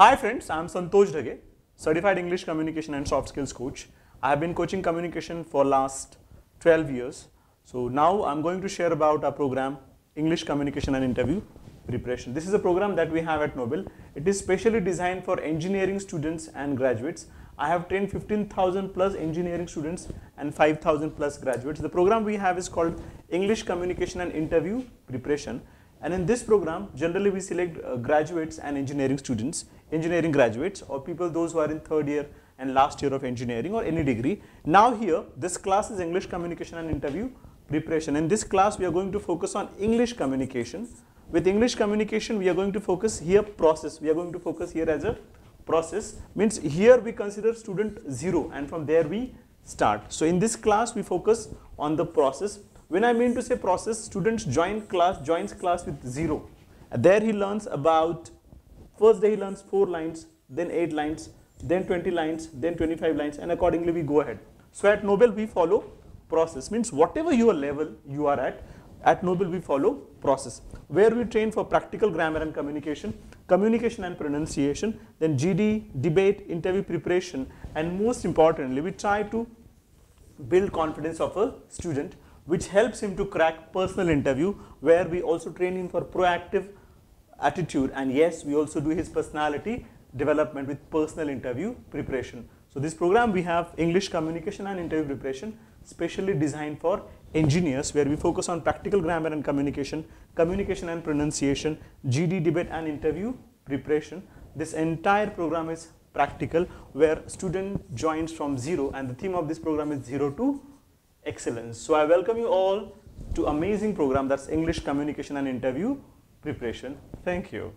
Hi friends, I am Santosh Dhage, certified English communication and soft skills coach. I have been coaching communication for last 12 years. So now I'm going to share about our program English communication and interview preparation. This is a program that we have at Nobel. It is specially designed for engineering students and graduates. I have trained 15,000 plus engineering students and 5,000 plus graduates. The program we have is called English communication and interview preparation. And in this program, generally we select uh, graduates and engineering students engineering graduates or people those who are in third year and last year of engineering or any degree. Now here, this class is English communication and interview preparation. In this class, we are going to focus on English communication. With English communication, we are going to focus here process. We are going to focus here as a process. Means here we consider student 0 and from there we start. So in this class, we focus on the process. When I mean to say process, students join class, joins class with 0. There he learns about First day he learns 4 lines, then 8 lines, then 20 lines, then 25 lines and accordingly we go ahead. So at Nobel we follow process means whatever your level you are at, at Nobel we follow process where we train for practical grammar and communication, communication and pronunciation, then GD, debate, interview preparation and most importantly we try to build confidence of a student which helps him to crack personal interview where we also train him for proactive attitude. And yes, we also do his personality development with personal interview preparation. So this program we have English communication and interview preparation specially designed for engineers where we focus on practical grammar and communication, communication and pronunciation, GD debate and interview preparation. This entire program is practical where student joins from zero and the theme of this program is zero to excellence. So I welcome you all to amazing program that's English communication and interview preparation. Thank you.